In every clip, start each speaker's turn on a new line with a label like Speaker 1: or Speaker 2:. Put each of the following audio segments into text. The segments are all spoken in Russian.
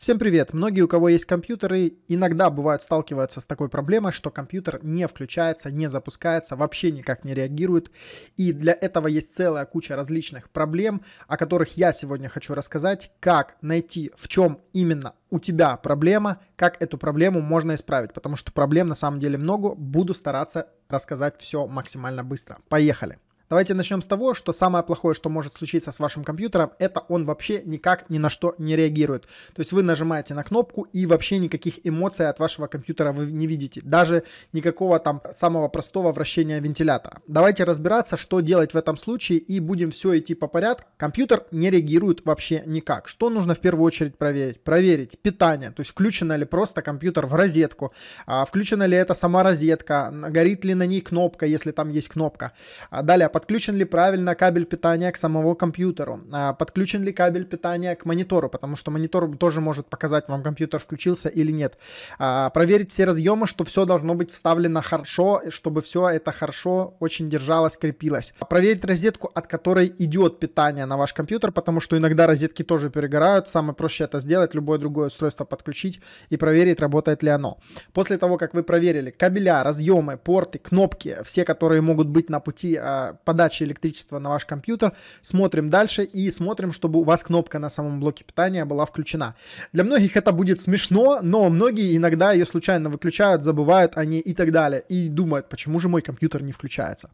Speaker 1: Всем привет! Многие, у кого есть компьютеры, иногда бывают сталкиваются с такой проблемой, что компьютер не включается, не запускается, вообще никак не реагирует. И для этого есть целая куча различных проблем, о которых я сегодня хочу рассказать, как найти, в чем именно у тебя проблема, как эту проблему можно исправить, потому что проблем на самом деле много, буду стараться рассказать все максимально быстро. Поехали! Давайте начнем с того, что самое плохое, что может случиться с вашим компьютером, это он вообще никак ни на что не реагирует. То есть вы нажимаете на кнопку и вообще никаких эмоций от вашего компьютера вы не видите. Даже никакого там самого простого вращения вентилятора. Давайте разбираться, что делать в этом случае и будем все идти по порядку. Компьютер не реагирует вообще никак. Что нужно в первую очередь проверить? Проверить питание, то есть включено ли просто компьютер в розетку, а, включена ли это сама розетка, горит ли на ней кнопка, если там есть кнопка. А, далее подключен ли правильно кабель питания к самому компьютеру, а, подключен ли кабель питания к монитору, потому что монитор тоже может показать вам, компьютер включился или нет. А, проверить все разъемы, что все должно быть вставлено хорошо, чтобы все это хорошо очень держалось, крепилось. Проверить розетку, от которой идет питание на ваш компьютер, потому что иногда розетки тоже перегорают. Самое проще это сделать, любое другое устройство подключить и проверить, работает ли оно. После того, как вы проверили кабеля, разъемы, порты, кнопки, все, которые могут быть на пути а, подачи электричества на ваш компьютер. Смотрим дальше и смотрим, чтобы у вас кнопка на самом блоке питания была включена. Для многих это будет смешно, но многие иногда ее случайно выключают, забывают о ней и так далее. И думают, почему же мой компьютер не включается.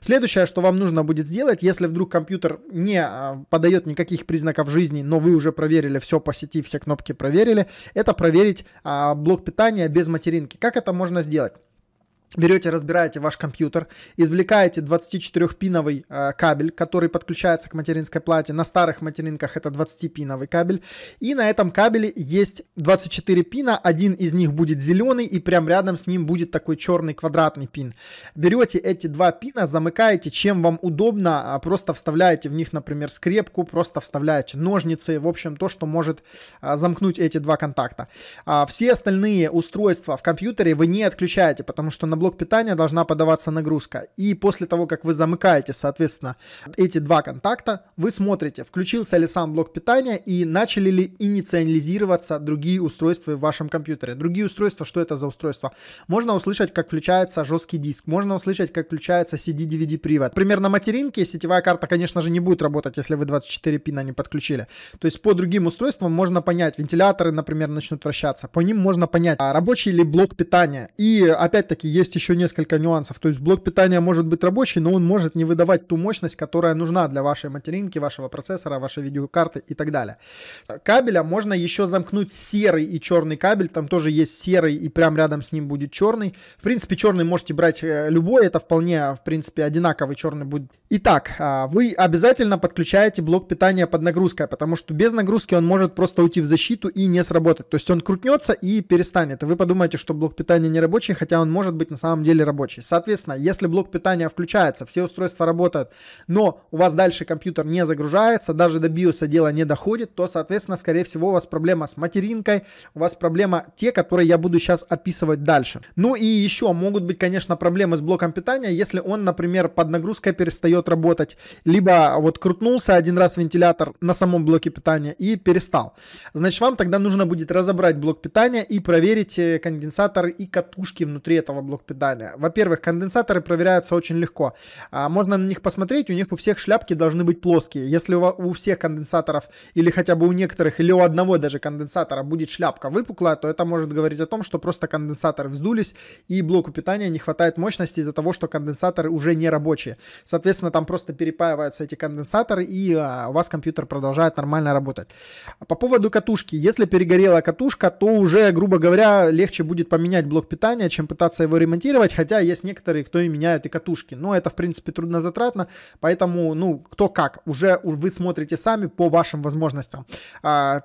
Speaker 1: Следующее, что вам нужно будет сделать, если вдруг компьютер не а, подает никаких признаков жизни, но вы уже проверили все по сети, все кнопки проверили, это проверить а, блок питания без материнки. Как это можно сделать? берете, разбираете ваш компьютер, извлекаете 24-пиновый э, кабель, который подключается к материнской плате. На старых материнках это 20-пиновый кабель. И на этом кабеле есть 24 пина, один из них будет зеленый, и прям рядом с ним будет такой черный квадратный пин. Берете эти два пина, замыкаете, чем вам удобно, а просто вставляете в них, например, скрепку, просто вставляете ножницы, в общем, то, что может э, замкнуть эти два контакта. А все остальные устройства в компьютере вы не отключаете, потому что на блок питания должна подаваться нагрузка. И после того, как вы замыкаете, соответственно, эти два контакта, вы смотрите, включился ли сам блок питания и начали ли инициализироваться другие устройства в вашем компьютере. Другие устройства, что это за устройство? Можно услышать, как включается жесткий диск, можно услышать, как включается CD-DVD-привод. Например, на материнке сетевая карта, конечно же, не будет работать, если вы 24 пина не подключили. То есть по другим устройствам можно понять, вентиляторы, например, начнут вращаться, по ним можно понять, а рабочий ли блок питания. И опять-таки есть есть еще несколько нюансов. То есть блок питания может быть рабочий, но он может не выдавать ту мощность, которая нужна для вашей материнки, вашего процессора, вашей видеокарты и так далее. Кабеля можно еще замкнуть серый и черный кабель. Там тоже есть серый и прям рядом с ним будет черный. В принципе, черный можете брать э, любой. Это вполне, в принципе, одинаковый черный будет. Итак, а, вы обязательно подключаете блок питания под нагрузкой, потому что без нагрузки он может просто уйти в защиту и не сработать. То есть он крутнется и перестанет. вы подумаете, что блок питания не рабочий, хотя он может быть на самом деле рабочий. Соответственно, если блок питания включается, все устройства работают, но у вас дальше компьютер не загружается, даже до биоса дело не доходит, то, соответственно, скорее всего, у вас проблема с материнкой, у вас проблема те, которые я буду сейчас описывать дальше. Ну и еще могут быть, конечно, проблемы с блоком питания, если он, например, под нагрузкой перестает работать, либо вот крутнулся один раз вентилятор на самом блоке питания и перестал. Значит, вам тогда нужно будет разобрать блок питания и проверить э, конденсатор и катушки внутри этого блока педали. Во-первых, конденсаторы проверяются очень легко. А, можно на них посмотреть, у них у всех шляпки должны быть плоские. Если у, всех конденсаторов, или хотя бы у некоторых, или у одного даже конденсатора будет шляпка выпуклая, то это может говорить о том, что просто конденсаторы вздулись, и блоку питания не хватает мощности из-за того, что конденсаторы уже не рабочие. Соответственно, там просто перепаиваются эти конденсаторы, и а, у вас компьютер продолжает нормально работать. По поводу катушки. Если перегорела катушка, то уже, грубо говоря, легче будет поменять блок питания, чем пытаться его ремонтировать монтировать, хотя есть некоторые, кто и меняют и катушки. Но это, в принципе, труднозатратно, поэтому, ну, кто как, уже вы смотрите сами по вашим возможностям. А,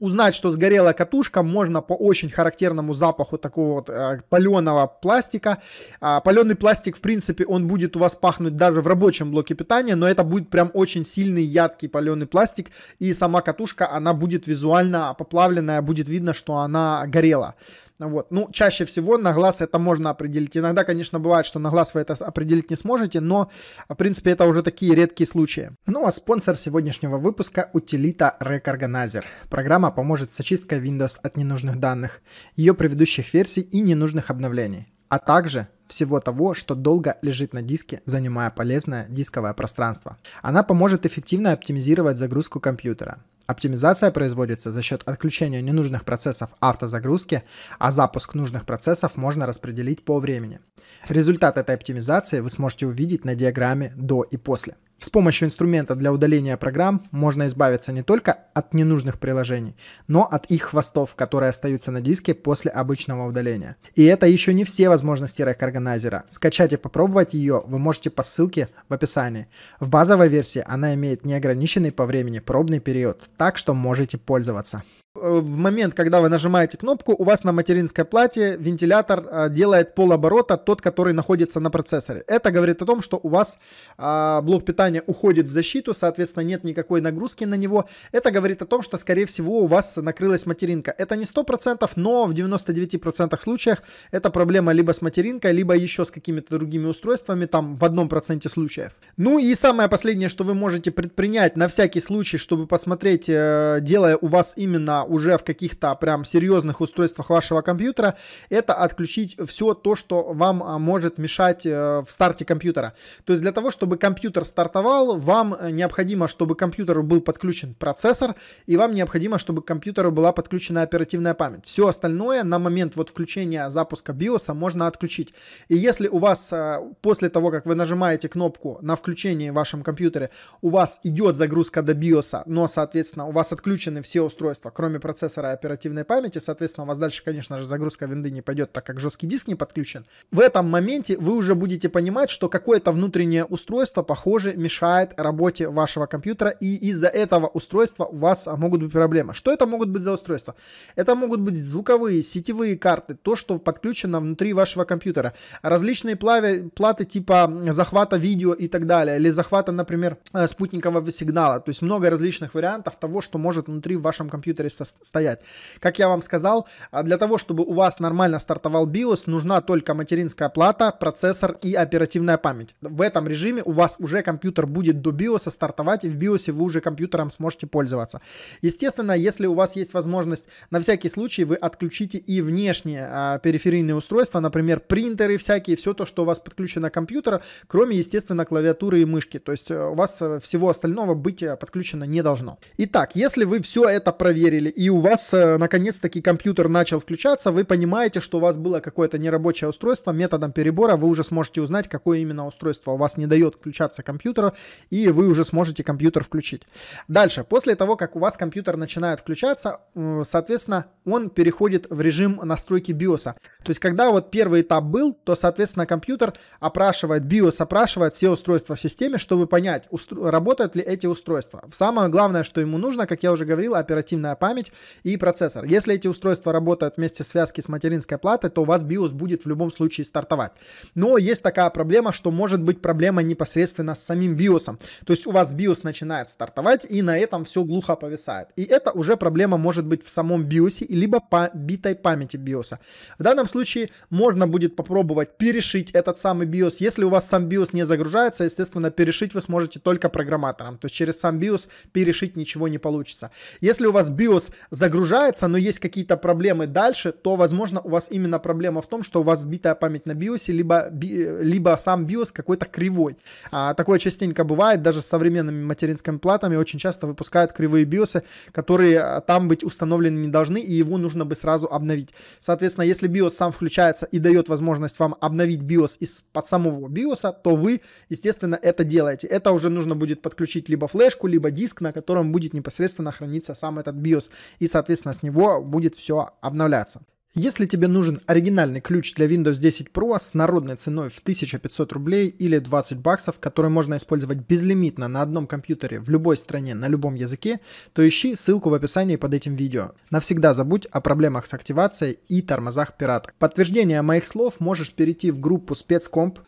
Speaker 1: узнать, что сгорела катушка, можно по очень характерному запаху такого вот а, паленого пластика. А, паленый пластик, в принципе, он будет у вас пахнуть даже в рабочем блоке питания, но это будет прям очень сильный ядкий паленый пластик, и сама катушка, она будет визуально поплавленная, будет видно, что она горела. Ну вот. Ну, чаще всего на глаз это можно определить. Иногда, конечно, бывает, что на глаз вы это определить не сможете, но, в принципе, это уже такие редкие случаи. Ну, а спонсор сегодняшнего выпуска – утилита Recorganizer. Программа поможет с очисткой Windows от ненужных данных, ее предыдущих версий и ненужных обновлений а также всего того, что долго лежит на диске, занимая полезное дисковое пространство. Она поможет эффективно оптимизировать загрузку компьютера. Оптимизация производится за счет отключения ненужных процессов автозагрузки, а запуск нужных процессов можно распределить по времени. Результат этой оптимизации вы сможете увидеть на диаграмме до и после. С помощью инструмента для удаления программ можно избавиться не только от ненужных приложений, но от их хвостов, которые остаются на диске после обычного удаления. И это еще не все возможности Rack Скачать и попробовать ее вы можете по ссылке в описании. В базовой версии она имеет неограниченный по времени пробный период, так что можете пользоваться. Э, в момент, когда вы нажимаете кнопку, у вас на материнской плате вентилятор э, делает полоборота, тот, который находится на процессоре. Это говорит о том, что у вас а, блок питания уходит в защиту, соответственно, нет никакой нагрузки на него. Это говорит о том, что, скорее всего, у вас накрылась материнка. Это не 100%, но в 99% случаях это проблема либо с материнкой, либо еще с какими-то другими устройствами, там в одном проценте случаев. Ну и самое последнее, что вы можете предпринять на всякий случай, чтобы посмотреть, э, делая у вас именно уже в каких-то прям серьезных устройствах вашего компьютера, это отключить все то, что вам а, может мешать э, в старте компьютера. То есть для того, чтобы компьютер стартовал, вам э, необходимо, чтобы к компьютеру был подключен процессор, и вам необходимо, чтобы к компьютеру была подключена оперативная память. Все остальное на момент вот включения запуска BIOS можно отключить. И если у вас э, после того, как вы нажимаете кнопку на включение в вашем компьютере, у вас идет загрузка до BIOS, но, соответственно, у вас отключены все устройства, кроме кроме процессора и оперативной памяти. Соответственно, у вас дальше, конечно же, загрузка винды не пойдет, так как жесткий диск не подключен. В этом моменте вы уже будете понимать, что какое-то внутреннее устройство, похоже, мешает работе вашего компьютера, и из-за этого устройства у вас а, могут быть проблемы. Что это могут быть за устройства? Это могут быть звуковые, сетевые карты, то, что подключено внутри вашего компьютера, различные плаве, платы типа захвата видео и так далее, или захвата, например, э, спутникового сигнала. То есть много различных вариантов того, что может внутри в вашем компьютере состоять стоять. Как я вам сказал, а, для того, чтобы у вас нормально стартовал BIOS, нужна только материнская плата, процессор и оперативная память. В этом режиме у вас уже компьютер будет до BIOS стартовать, и в BIOS вы уже компьютером сможете пользоваться. Естественно, если у вас есть возможность, на всякий случай вы отключите и внешние а, периферийные устройства, например, принтеры всякие, все то, что у вас подключено к компьютеру, кроме, естественно, клавиатуры и мышки. То есть э, у вас э, всего остального быть э, подключено не должно. Итак, если вы все это проверили, поставили, и у вас э, наконец-таки компьютер начал включаться, вы понимаете, что у вас было какое-то нерабочее устройство, методом перебора вы уже сможете узнать, какое именно устройство у вас не дает включаться компьютера, и вы уже сможете компьютер включить. Дальше, после того, как у вас компьютер начинает включаться, соответственно, он переходит в режим настройки BIOS. То есть, когда вот первый этап был, то, соответственно, компьютер опрашивает, BIOS опрашивает все устройства в системе, чтобы понять, работают ли эти устройства. Самое главное, что ему нужно, как я уже говорил, оперативная память, память и процессор. Если эти устройства работают вместе связки с материнской платой, то у вас BIOS будет в любом случае стартовать. Но есть такая проблема, что может быть проблема непосредственно с самим BIOS. То есть у вас BIOS начинает стартовать, и на этом все глухо повисает. И это уже проблема может быть в самом BIOS, либо по битой памяти BIOS. В данном случае можно будет попробовать перешить этот самый BIOS. Если у вас сам BIOS не загружается, естественно, перешить вы сможете только программатором. То есть через сам BIOS перешить ничего не получится. Если у вас BIOS видос загружается, но есть какие-то проблемы дальше, то, возможно, у вас именно проблема в том, что у вас битая память на биосе, либо, либо сам биос какой-то кривой. А, такое частенько бывает, даже с современными материнскими платами очень часто выпускают кривые биосы, которые а, там быть установлены не должны, и его нужно бы сразу обновить. Соответственно, если биос сам включается и дает возможность вам обновить биос из-под самого биоса, то вы, естественно, это делаете. Это уже нужно будет подключить либо флешку, либо диск, на котором будет непосредственно храниться сам этот BIOS и, соответственно, с него будет все обновляться. Если тебе нужен оригинальный ключ для Windows 10 Pro с народной ценой в 1500 рублей или 20 баксов, который можно использовать безлимитно на одном компьютере в любой стране на любом языке, то ищи ссылку в описании под этим видео. Навсегда забудь о проблемах с активацией и тормозах пираток. Подтверждение моих слов можешь перейти в группу спецкомп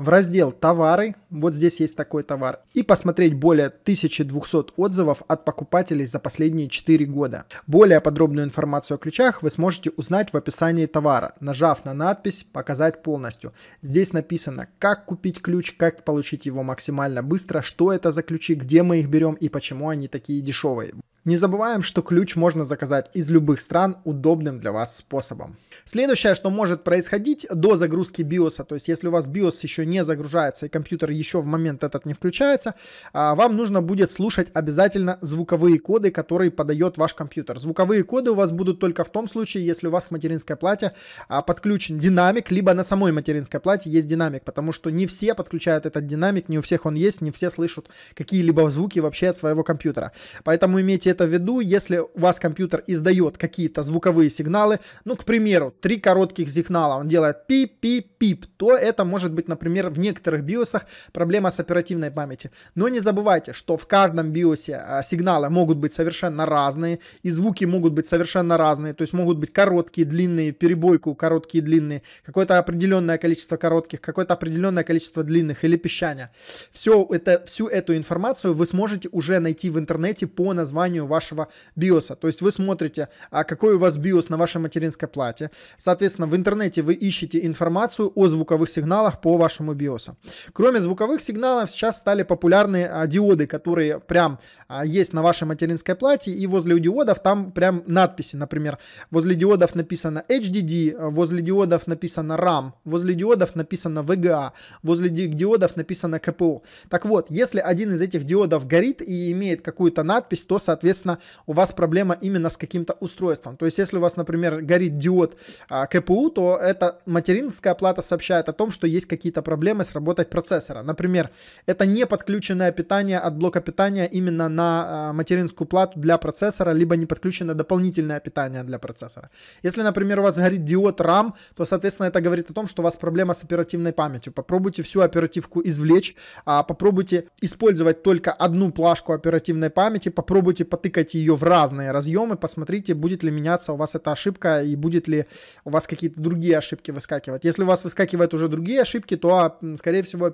Speaker 1: в раздел «Товары», вот здесь есть такой товар, и посмотреть более 1200 отзывов от покупателей за последние 4 года. Более подробную информацию о ключах вы сможете узнать в описании товара, нажав на надпись «Показать полностью». Здесь написано, как купить ключ, как получить его максимально быстро, что это за ключи, где мы их берем и почему они такие дешевые. Не забываем, что ключ можно заказать из любых стран удобным для вас способом. Следующее, что может происходить до загрузки BIOS, то есть если у вас BIOS еще не загружается и компьютер еще в момент этот не включается, а, вам нужно будет слушать обязательно звуковые коды, которые подает ваш компьютер. Звуковые коды у вас будут только в том случае, если у вас в материнской плате а, подключен динамик, либо на самой материнской плате есть динамик, потому что не все подключают этот динамик, не у всех он есть, не все слышат какие-либо звуки вообще от своего компьютера. Поэтому имейте это в виду, если у вас компьютер издает какие-то звуковые сигналы, ну, к примеру, три коротких сигнала, он делает пип-пип-пип, то это может быть, например, в некоторых биосах проблема с оперативной памятью. Но не забывайте, что в каждом биосе а, сигналы могут быть совершенно разные, и звуки могут быть совершенно разные, то есть могут быть короткие, длинные, перебойку, короткие, длинные, какое-то определенное количество коротких, какое-то определенное количество длинных или песчания. Все это, всю эту информацию вы сможете уже найти в интернете по названию описанию вашего биоса. То есть вы смотрите, а какой у вас биос на вашей материнской плате. Соответственно, в интернете вы ищете информацию о звуковых сигналах по вашему биосу. Кроме звуковых сигналов, сейчас стали популярны а, диоды, которые прям а, есть на вашей материнской плате, и возле диодов там прям надписи, например, возле диодов написано HDD, возле диодов написано RAM, возле диодов написано VGA, возле диодов написано КПО. Так вот, если один из этих диодов горит и имеет какую-то надпись, то, соответственно, соответственно, у вас проблема именно с каким-то устройством. То есть, если у вас, например, горит диод а, КПУ, то эта материнская плата сообщает о том, что есть какие-то проблемы с работой процессора. Например, это не подключенное питание от блока питания именно на а, материнскую плату для процессора, либо не подключено дополнительное питание для процессора. Если, например, у вас горит диод RAM, то, соответственно, это говорит о том, что у вас проблема с оперативной памятью. Попробуйте всю оперативку извлечь, а, попробуйте использовать только одну плашку оперативной памяти, попробуйте под потыкайте ее в разные разъемы, посмотрите, будет ли меняться у вас эта ошибка и будет ли у вас какие-то другие ошибки выскакивать. Если у вас выскакивают уже другие ошибки, то, а, скорее всего,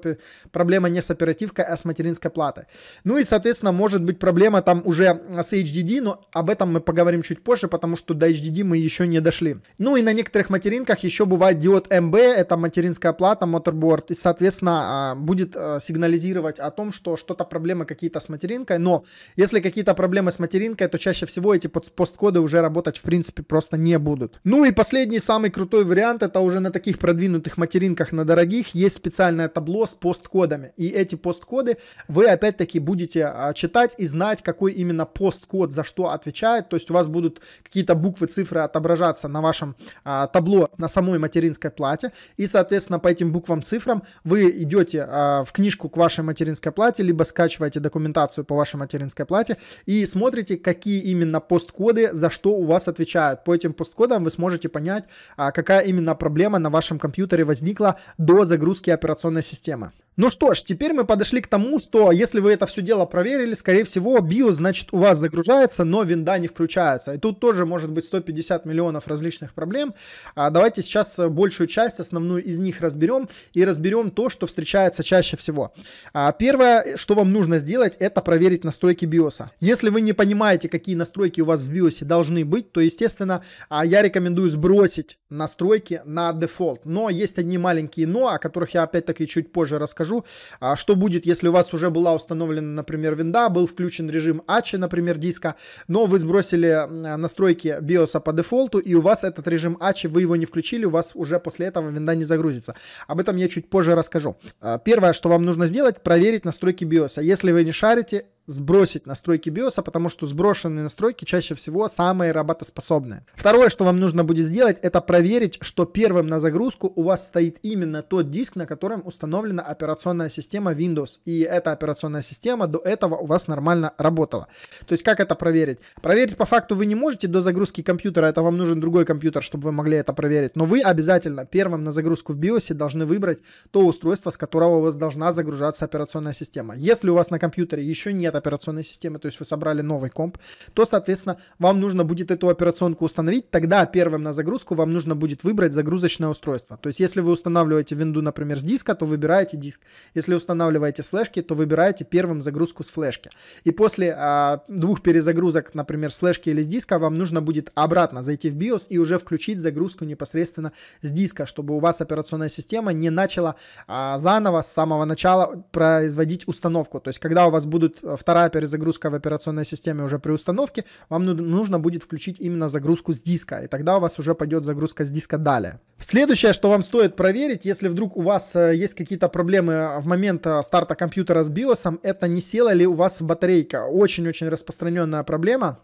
Speaker 1: проблема не с оперативкой, а с материнской платы. Ну и, соответственно, может быть проблема там уже с HDD, но об этом мы поговорим чуть позже, потому что до HDD мы еще не дошли. Ну и на некоторых материнках еще бывает диод MB, это материнская плата, моторборд, и, соответственно, а, будет э, сигнализировать о том, что что-то проблемы какие-то с материнкой, но если какие-то проблемы с с материнкой, то чаще всего эти посткоды уже работать в принципе просто не будут. Ну и последний самый крутой вариант, это уже на таких продвинутых материнках на дорогих есть специальное табло с посткодами. И эти посткоды вы опять-таки будете а, читать и знать, какой именно посткод за что отвечает. То есть у вас будут какие-то буквы, цифры отображаться на вашем а, табло на самой материнской плате. И, соответственно, по этим буквам, цифрам вы идете а, в книжку к вашей материнской плате, либо скачиваете документацию по вашей материнской плате и смотрите, смотрите, какие именно посткоды, за что у вас отвечают. По этим посткодам вы сможете понять, а, какая именно проблема на вашем компьютере возникла до загрузки операционной системы. Ну что ж, теперь мы подошли к тому, что если вы это все дело проверили, скорее всего, BIOS, значит, у вас загружается, но винда не включается. И тут тоже может быть 150 миллионов различных проблем. А давайте сейчас большую часть, основную из них разберем и разберем то, что встречается чаще всего. А первое, что вам нужно сделать, это проверить настройки BIOS. Если вы не понимаете, какие настройки у вас в BIOS должны быть, то, естественно, а, я рекомендую сбросить настройки на дефолт. Но есть одни маленькие но, о которых я опять-таки чуть позже расскажу расскажу. А что будет, если у вас уже была установлена, например, винда, был включен режим Ачи, например, диска, но вы сбросили настройки BIOS по дефолту, и у вас этот режим Ачи, вы его не включили, у вас уже после этого винда не загрузится. Об этом я чуть позже расскажу. А, первое, что вам нужно сделать, проверить настройки BIOS. Если вы не шарите, сбросить настройки BIOS, потому что сброшенные настройки чаще всего самые работоспособные. Второе, что вам нужно будет сделать, это проверить, что первым на загрузку у вас стоит именно тот диск, на котором установлена операционная операционная система Windows, и эта операционная система до этого у вас нормально работала. То есть как это проверить? Проверить по факту вы не можете до загрузки компьютера, это вам нужен другой компьютер, чтобы вы могли это проверить, но вы обязательно первым на загрузку в BIOS должны выбрать то устройство, с которого у вас должна загружаться операционная система. Если у вас на компьютере еще нет операционной системы, то есть вы собрали новый комп, то, соответственно, вам нужно будет эту операционку установить, тогда первым на загрузку вам нужно будет выбрать загрузочное устройство. То есть, если вы устанавливаете Windows, например, с диска, то выбираете диск. Если устанавливаете с флешки, то выбираете первым загрузку с флешки. И после а, двух перезагрузок, например, с флешки или с диска, вам нужно будет обратно зайти в BIOS и уже включить загрузку непосредственно с диска, чтобы у вас операционная система не начала а, заново с самого начала производить установку. То есть, когда у вас будет э, вторая перезагрузка в операционной системе уже при установке, вам нужно будет включить именно загрузку с диска, и тогда у вас уже пойдет загрузка с диска далее. Следующее, что вам стоит проверить, если вдруг у вас э, есть какие-то проблемы в момент а, старта компьютера с биосом, это не села ли у вас батарейка. Очень-очень распространенная проблема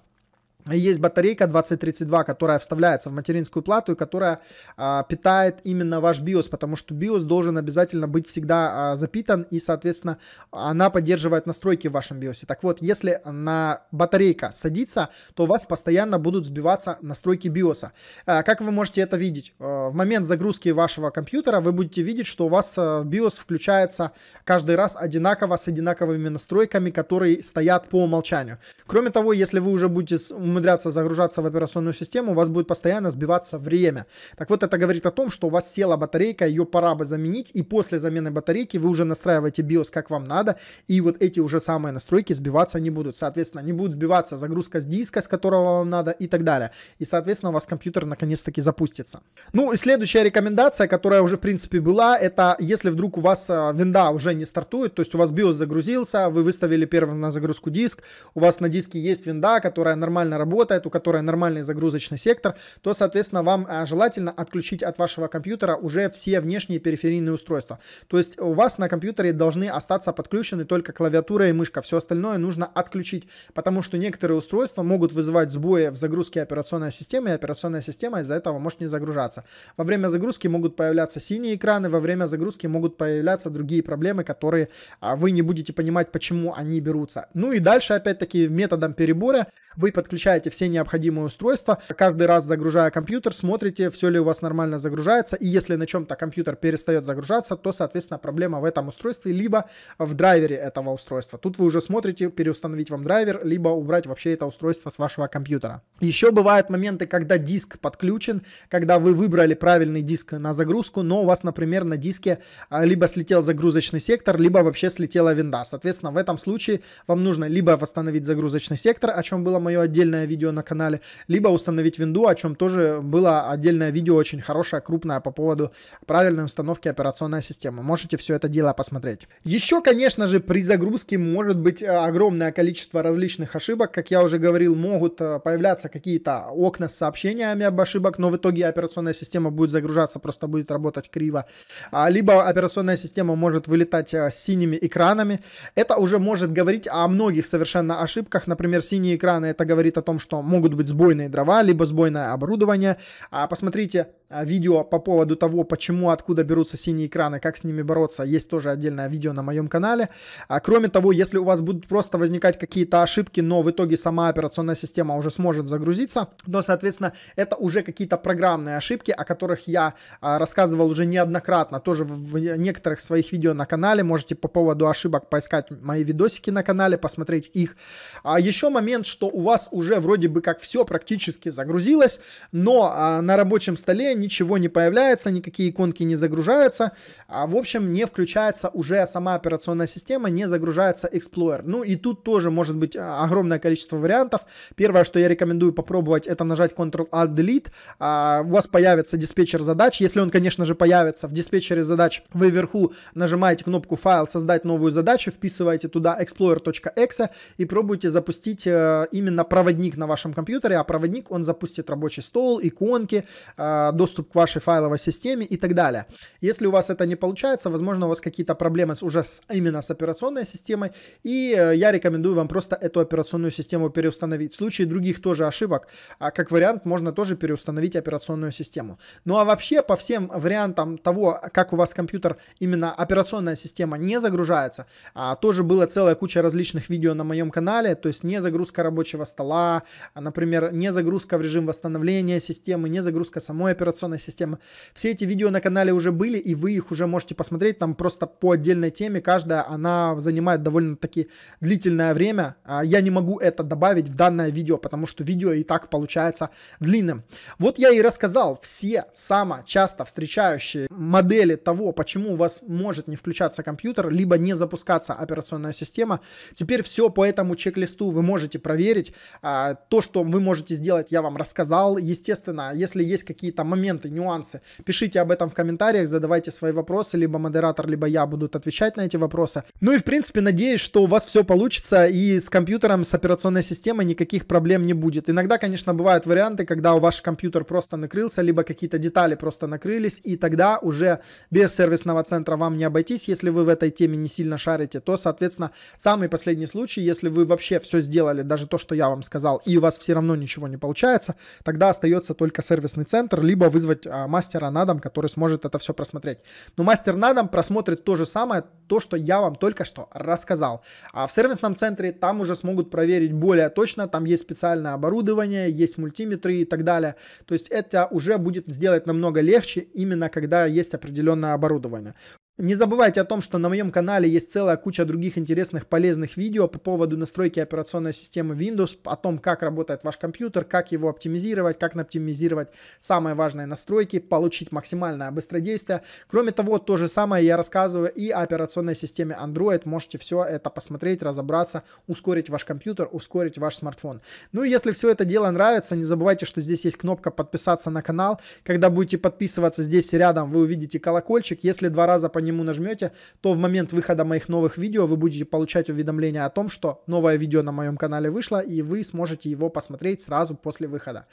Speaker 1: есть батарейка 2032, которая вставляется в материнскую плату и которая а, питает именно ваш BIOS, потому что BIOS должен обязательно быть всегда а, запитан и, соответственно, она поддерживает настройки в вашем BIOS. Так вот, если на батарейка садится, то у вас постоянно будут сбиваться настройки BIOS. А, как вы можете это видеть? А, в момент загрузки вашего компьютера вы будете видеть, что у вас а, BIOS включается каждый раз одинаково с одинаковыми настройками, которые стоят по умолчанию. Кроме того, если вы уже будете умудряться загружаться в операционную систему, у вас будет постоянно сбиваться время. Так вот, это говорит о том, что у вас села батарейка, ее пора бы заменить, и после замены батарейки вы уже настраиваете BIOS как вам надо, и вот эти уже самые настройки сбиваться не будут. Соответственно, не будет сбиваться загрузка с диска, с которого вам надо, и так далее. И, соответственно, у вас компьютер наконец-таки запустится. Ну и следующая рекомендация, которая уже, в принципе, была, это если вдруг у вас э, винда уже не стартует, то есть у вас BIOS загрузился, вы выставили первым на загрузку диск, у вас на диске есть винда, которая нормально работает, у которой нормальный загрузочный сектор, то, соответственно, вам а, желательно отключить от вашего компьютера уже все внешние периферийные устройства. То есть у вас на компьютере должны остаться подключены только клавиатура и мышка. Все остальное нужно отключить, потому что некоторые устройства могут вызывать сбои в загрузке операционной системы, и операционная система из-за этого может не загружаться. Во время загрузки могут появляться синие экраны, во время загрузки могут появляться другие проблемы, которые а, вы не будете понимать, почему они берутся. Ну и дальше, опять-таки, методом перебора вы подключаете подключаете все необходимые устройства, каждый раз загружая компьютер, смотрите, все ли у вас нормально загружается, и если на чем-то компьютер перестает загружаться, то, соответственно, проблема в этом устройстве, либо в драйвере этого устройства. Тут вы уже смотрите, переустановить вам драйвер, либо убрать вообще это устройство с вашего компьютера. Еще бывают моменты, когда диск подключен, когда вы выбрали правильный диск на загрузку, но у вас, например, на диске а, либо слетел загрузочный сектор, либо вообще слетела винда. Соответственно, в этом случае вам нужно либо восстановить загрузочный сектор, о чем было мое отдельное отдельное видео на канале, либо установить винду, о чем тоже было отдельное видео очень хорошее, крупное по поводу правильной установки операционной системы. Можете все это дело посмотреть. Еще, конечно же, при загрузке может быть э, огромное количество различных ошибок. Как я уже говорил, могут э, появляться какие-то окна с сообщениями об ошибок, но в итоге операционная система будет загружаться, просто будет работать криво. А, либо операционная система может вылетать э, с синими экранами. Это уже может говорить о многих совершенно ошибках. Например, синие экраны это говорит о том, том, что могут быть сбойные дрова, либо сбойное оборудование. А, посмотрите а, видео по поводу того, почему, откуда берутся синие экраны, как с ними бороться. Есть тоже отдельное видео на моем канале. А, кроме того, если у вас будут просто возникать какие-то ошибки, но в итоге сама операционная система уже сможет загрузиться, то, соответственно, это уже какие-то программные ошибки, о которых я рассказывал уже неоднократно, тоже в некоторых своих видео на канале. Можете по поводу ошибок поискать мои видосики на канале, посмотреть их. А еще момент, что у вас уже вроде бы как все практически загрузилось, но а, на рабочем столе ничего не появляется, никакие иконки не загружаются, а, в общем не включается уже сама операционная система, не загружается Explorer. Ну и тут тоже может быть а, огромное количество вариантов. Первое, что я рекомендую попробовать, это нажать Ctrl-Alt-Delete, а, у вас появится диспетчер задач, если он, конечно же, появится в диспетчере задач, вы вверху нажимаете кнопку «Файл», «Создать новую задачу», вписываете туда explorer.exe и пробуйте запустить э, именно проводник проводник на вашем компьютере, а проводник, он запустит рабочий стол, иконки, а, доступ к вашей файловой системе и так далее. Если у вас это не получается, возможно, у вас какие-то проблемы уже с, именно с операционной системой, и э, я рекомендую вам просто эту операционную систему переустановить. В случае других тоже ошибок, А как вариант, можно тоже переустановить операционную систему. Ну а вообще, по всем вариантам того, как у вас компьютер, именно операционная система не загружается, а, тоже было целая куча различных видео на моем канале, то есть не загрузка рабочего стола, а, например, не загрузка в режим восстановления системы, не загрузка самой операционной системы. Все эти видео на канале уже были, и вы их уже можете посмотреть, там просто по отдельной теме, каждая она занимает довольно-таки длительное время. А, я не могу это добавить в данное видео, потому что видео и так получается длинным. Вот я и рассказал все самые часто встречающие модели того, почему у вас может не включаться компьютер, либо не запускаться операционная система. Теперь все по этому чек-листу вы можете проверить, а, а, то, что вы можете сделать, я вам рассказал. Естественно, если есть какие-то моменты, нюансы, пишите об этом в комментариях, задавайте свои вопросы, либо модератор, либо я будут отвечать на эти вопросы. Ну и, в принципе, надеюсь, что у вас все получится, и с компьютером, с операционной системой никаких проблем не будет. Иногда, конечно, бывают варианты, когда у ваш компьютер просто накрылся, либо какие-то детали просто накрылись, и тогда уже без сервисного центра вам не обойтись, если вы в этой теме не сильно шарите, то, соответственно, самый последний случай, если вы вообще все сделали, даже то, что я вам сказал, канал, и у вас все равно ничего не получается, тогда остается только сервисный центр, либо вызвать а, мастера на дом, который сможет это все просмотреть. Но мастер на дом просмотрит то же самое, то, что я вам только что рассказал. А в сервисном центре там уже смогут проверить более точно, там есть специальное оборудование, есть мультиметры и так далее. То есть это уже будет сделать намного легче, именно когда есть определенное оборудование. Не забывайте о том, что на моем канале есть целая куча других интересных полезных видео по поводу настройки операционной системы Windows, о том, как работает ваш компьютер, как его оптимизировать, как оптимизировать самые важные настройки, получить максимальное быстродействие. Кроме того, то же самое я рассказываю и о операционной системе Android. Можете все это посмотреть, разобраться, ускорить ваш компьютер, ускорить ваш смартфон. Ну и если все это дело нравится, не забывайте, что здесь есть кнопка подписаться на канал. Когда будете подписываться здесь рядом, вы увидите колокольчик. Если два раза по нему нему нажмете, то в момент выхода моих новых видео вы будете получать уведомления о том, что новое видео на моем канале вышло, и вы сможете его посмотреть сразу после выхода.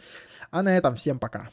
Speaker 1: А на этом всем пока.